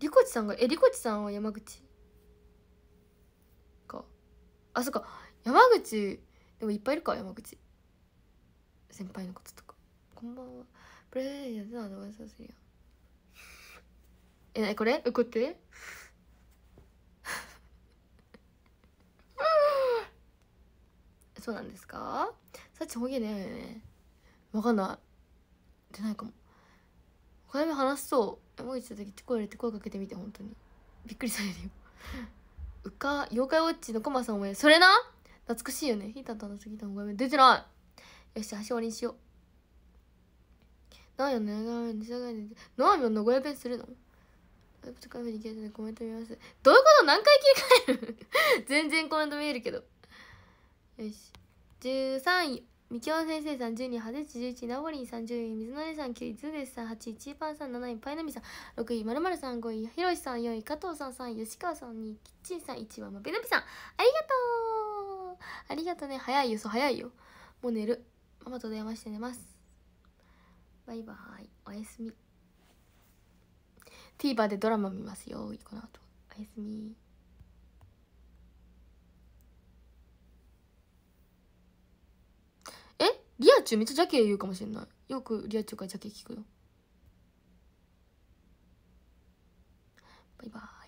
リコチさんがえリコチさんは山口かあそっか山口でもいっぱいいるか山口先輩のこととかこんばんはプレゼンやつなアドバイするやんえこれ怒ってそうなんですかさっちほげねわかんない出ないかもお金話しそう山口行た時テコ入れて声かけてみて本当にびっくりされるようか妖怪ウォッチのコマさんもそれな懐かしいよねヒーターと話すぎタのごめん出てないよし足割りにしよう何よ長めに従いでコメントするのどういうこと何回切り替える全然コメント見えるけどよし13位みきお先生さん10人、はでち11、ナぼリンさん10位、水の姉さん9位、ズーデスさん8位、チーパンさん7位、パイナミさん6位、まるまるさん5位、ひろしさん4位、加藤さん3位、吉川さん2位、キッチンさん1位は、まべなびさん。ありがとうありがとうね。早いよ、そう、早いよ。もう寝る。ママと電話して寝ます。バイバイ。おやすみ。TVer でドラマ見ますよ。この後。おやすみ。リアチめっちゃジャケ言うかもしれないよくリア中からジャケ聞くよバイバイ